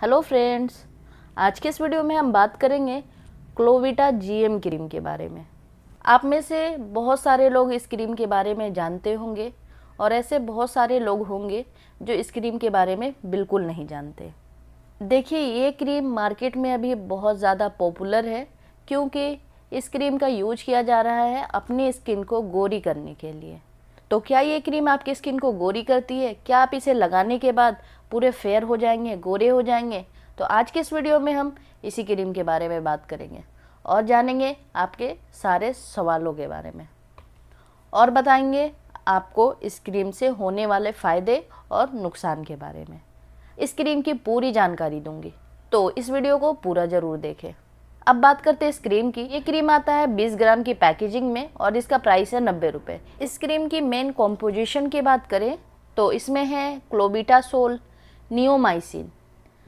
hello friends आज के इस वीडियो में हम बात करेंगे क्लोविटा जीएम क्रीम के बारे में आप में से बहुत सारे लोग इस क्रीम के बारे में जानते होंगे और ऐसे बहुत सारे लोग होंगे जो इस क्रीम के बारे में बिल्कुल नहीं जानते देखिए ये क्रीम मार्केट में अभी बहुत ज़्यादा पॉपुलर है क्योंकि इस क्रीम का यूज किया जा रहा है अपनी स्किन को गोरी करने के लिए तो क्या ये क्रीम आपकी स्किन को गोरी करती है क्या आप इसे लगाने के बाद पूरे फेयर हो जाएंगे गोरे हो जाएंगे तो आज के इस वीडियो में हम इसी क्रीम के बारे में बात करेंगे और जानेंगे आपके सारे सवालों के बारे में और बताएंगे आपको इस क्रीम से होने वाले फ़ायदे और नुकसान के बारे में इस क्रीम की पूरी जानकारी दूंगी तो इस वीडियो को पूरा ज़रूर देखें अब बात करते हैं इस क्रीम की ये क्रीम आता है 20 ग्राम की पैकेजिंग में और इसका प्राइस है नब्बे रुपये इस क्रीम की मेन कॉम्पोजिशन की बात करें तो इसमें है clobetasol neomycin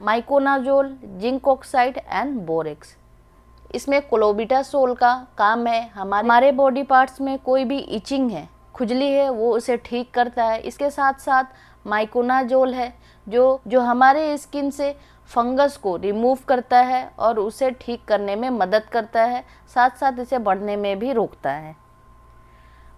miconazole zinc oxide and borax इसमें क्लोबिटासोल का काम है हमारे हमारे बॉडी पार्ट्स में कोई भी इचिंग है खुजली है वो उसे ठीक करता है इसके साथ साथ माइकोनाजोल है जो जो हमारे स्किन से फंगस को रिमूव करता है और उसे ठीक करने में मदद करता है साथ साथ इसे बढ़ने में भी रोकता है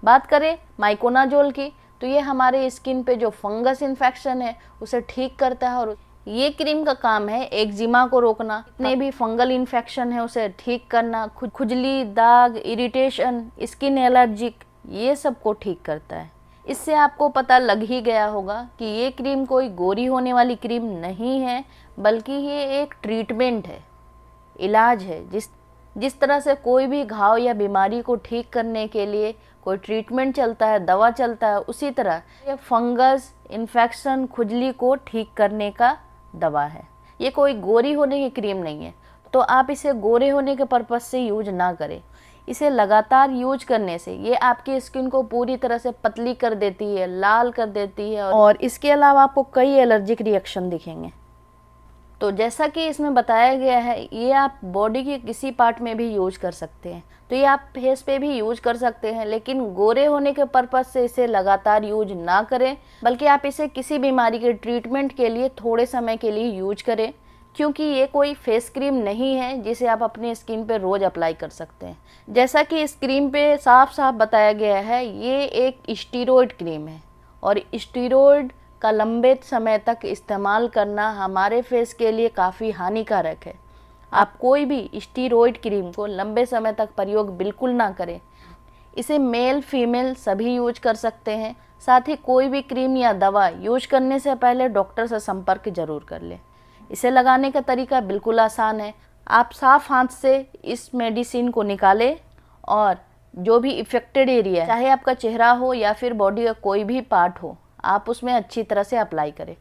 बात करें माइकोनाजोल की तो ये हमारे स्किन पे जो फंगस इन्फेक्शन है उसे ठीक करता है और ये क्रीम का काम है एक्जिमा को रोकना जितने भी फंगल इन्फेक्शन है उसे ठीक करना खुजली दाग इरिटेशन स्किन एलर्जिक ये सबको ठीक करता है इससे आपको पता लग ही गया होगा कि ये क्रीम कोई गोरी होने वाली क्रीम नहीं है बल्कि ये एक ट्रीटमेंट है इलाज है जिस जिस तरह से कोई भी घाव या बीमारी को ठीक करने के लिए कोई ट्रीटमेंट चलता है दवा चलता है उसी तरह ये फंगस इन्फेक्शन खुजली को ठीक करने का दवा है ये कोई गोरी होने की क्रीम नहीं है तो आप इसे गोरे होने के पर्पज़ से यूज ना करें इसे लगातार यूज करने से ये आपकी स्किन को पूरी तरह से पतली कर देती है लाल कर देती है और इसके अलावा आपको कई एलर्जिक रिएक्शन दिखेंगे तो जैसा कि इसमें बताया गया है ये आप बॉडी के किसी पार्ट में भी यूज कर सकते हैं तो ये आप फेस पे भी यूज कर सकते हैं लेकिन गोरे होने के पर्पज़ से इसे लगातार यूज ना करें बल्कि आप इसे किसी बीमारी के ट्रीटमेंट के लिए थोड़े समय के लिए यूज करें क्योंकि ये कोई फेस क्रीम नहीं है जिसे आप अपनी स्किन पे रोज़ अप्लाई कर सकते हैं जैसा कि इस क्रीम पे साफ साफ बताया गया है ये एक स्टीरोड क्रीम है और स्टीरोड का लंबे समय तक इस्तेमाल करना हमारे फेस के लिए काफ़ी हानिकारक है आप कोई भी स्टीरोड क्रीम को लंबे समय तक प्रयोग बिल्कुल ना करें इसे मेल फीमेल सभी यूज कर सकते हैं साथ ही कोई भी क्रीम या दवा यूज करने से पहले डॉक्टर से संपर्क जरूर कर लें इसे लगाने का तरीका बिल्कुल आसान है आप साफ हाथ से इस मेडिसिन को निकालें और जो भी इफेक्टेड एरिया है चाहे आपका चेहरा हो या फिर बॉडी का कोई भी पार्ट हो आप उसमें अच्छी तरह से अप्लाई करें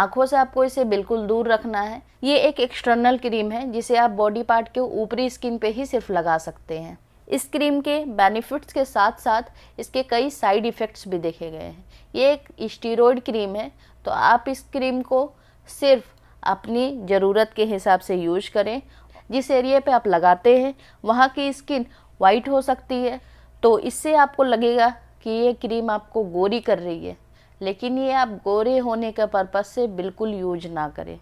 आँखों से आपको इसे बिल्कुल दूर रखना है ये एक एक्सटर्नल क्रीम है जिसे आप बॉडी पार्ट के ऊपरी स्किन पे ही सिर्फ लगा सकते हैं इस क्रीम के बेनिफिट्स के साथ साथ इसके कई साइड इफ़ेक्ट्स भी देखे गए हैं ये एक स्टीरोड क्रीम है तो आप इस क्रीम को सिर्फ अपनी ज़रूरत के हिसाब से यूज करें जिस एरिया पे आप लगाते हैं वहाँ की स्किन वाइट हो सकती है तो इससे आपको लगेगा कि ये क्रीम आपको गोरी कर रही है लेकिन ये आप गोरे होने के पर्पज़ से बिल्कुल यूज ना करें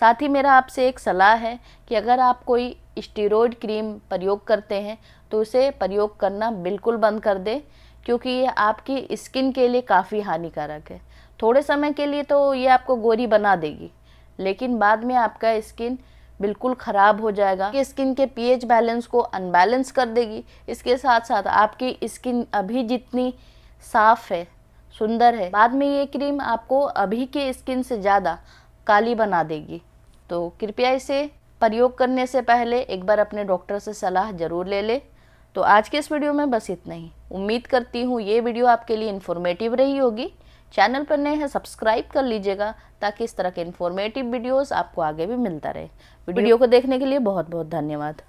साथ ही मेरा आपसे एक सलाह है कि अगर आप कोई स्टीरोड क्रीम प्रयोग करते हैं तो उसे प्रयोग करना बिल्कुल बंद कर दें क्योंकि ये आपकी स्किन के लिए काफ़ी हानिकारक है थोड़े समय के लिए तो ये आपको गोरी बना देगी लेकिन बाद में आपका स्किन बिल्कुल ख़राब हो जाएगा कि स्किन के पीएच बैलेंस को अनबैलेंस कर देगी इसके साथ साथ आपकी स्किन अभी जितनी साफ़ है सुंदर है बाद में ये क्रीम आपको अभी के स्किन से ज़्यादा काली बना देगी तो कृपया इसे प्रयोग करने से पहले एक बार अपने डॉक्टर से सलाह ज़रूर ले ले तो आज के इस वीडियो में बस इतना ही उम्मीद करती हूँ ये वीडियो आपके लिए इन्फॉर्मेटिव रही होगी चैनल पर नए हैं सब्सक्राइब कर लीजिएगा ताकि इस तरह के इन्फॉर्मेटिव वीडियोस आपको आगे भी मिलता रहे वीडियो को देखने के लिए बहुत बहुत धन्यवाद